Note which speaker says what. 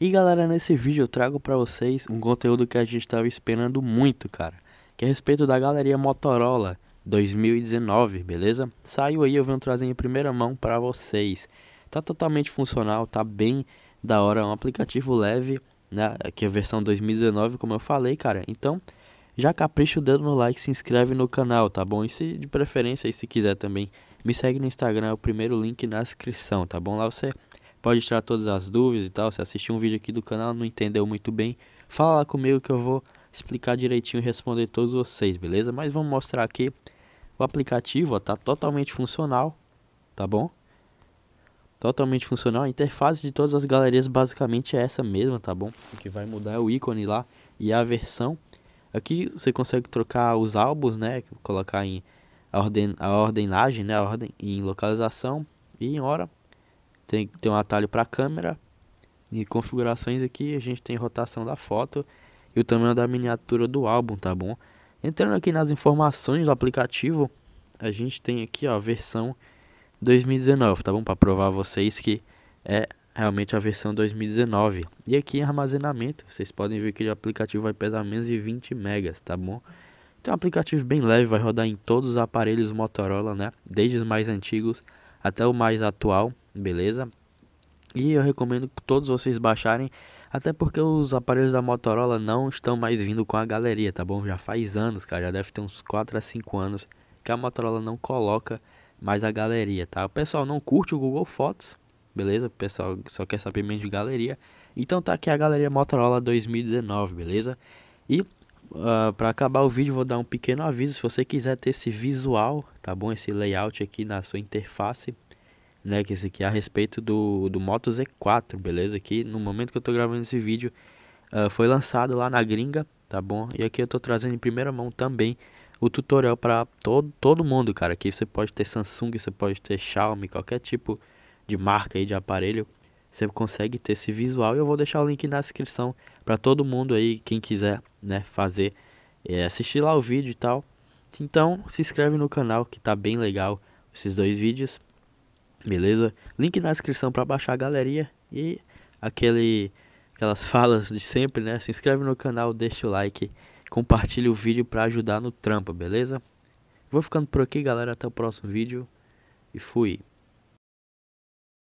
Speaker 1: E galera, nesse vídeo eu trago para vocês um conteúdo que a gente estava esperando muito, cara, que é a respeito da galeria Motorola 2019, beleza? Saiu aí, eu venho trazer em primeira mão para vocês. Tá totalmente funcional, tá bem da hora, é um aplicativo leve, né? Que é a versão 2019, como eu falei, cara. Então, já capricha o dedo no like, se inscreve no canal, tá bom? E se de preferência, e se quiser também, me segue no Instagram, é o primeiro link na descrição, tá bom? Lá você pode tirar todas as dúvidas e tal. Se assistiu um vídeo aqui do canal não entendeu muito bem, fala lá comigo que eu vou explicar direitinho e responder todos vocês, beleza? Mas vamos mostrar aqui o aplicativo, ó, tá totalmente funcional, tá bom? Totalmente funcional. A interface de todas as galerias basicamente é essa mesma, tá bom? O que vai mudar é o ícone lá e a versão. Aqui você consegue trocar os álbuns, né? Colocar em a, ordem, a ordenagem, né? A ordem em localização e em hora tem, ter um atalho para câmera. E configurações aqui, a gente tem rotação da foto e o tamanho da miniatura do álbum, tá bom? Entrando aqui nas informações do aplicativo, a gente tem aqui, ó, a versão 2019, tá bom? Para provar a vocês que é realmente a versão 2019. E aqui em armazenamento, vocês podem ver que o aplicativo vai pesar menos de 20 megas, tá bom? Então, é um aplicativo bem leve, vai rodar em todos os aparelhos Motorola, né? Desde os mais antigos até o mais atual beleza? E eu recomendo que todos vocês baixarem, até porque os aparelhos da Motorola não estão mais vindo com a galeria, tá bom? Já faz anos, cara, já deve ter uns 4 a 5 anos que a Motorola não coloca mais a galeria, tá? O pessoal não curte o Google Fotos, beleza? O pessoal só quer saber menos de galeria. Então tá aqui a galeria Motorola 2019, beleza? E uh, ah, para acabar o vídeo, vou dar um pequeno aviso. Se você quiser ter esse visual, tá bom? Esse layout aqui na sua interface, né? Que esse aqui é a respeito do, do Moto Z4, beleza? Que no momento que eu tô gravando esse vídeo uh, foi lançado lá na gringa, tá bom? E aqui eu tô trazendo em primeira mão também o tutorial para todo, todo mundo, cara. que você pode ter Samsung, você pode ter Xiaomi, qualquer tipo de marca aí de aparelho. Você consegue ter esse visual e eu vou deixar o link na descrição para todo mundo aí, quem quiser, né, fazer, é, assistir lá o vídeo e tal. Então, se inscreve no canal que tá bem legal esses dois vídeos. Beleza? Link na descrição para baixar a galeria e aquele aquelas falas de sempre, né? Se inscreve no canal, deixa o like, compartilha o vídeo para ajudar no trampo, beleza? Vou ficando por aqui, galera, até o próximo vídeo e fui.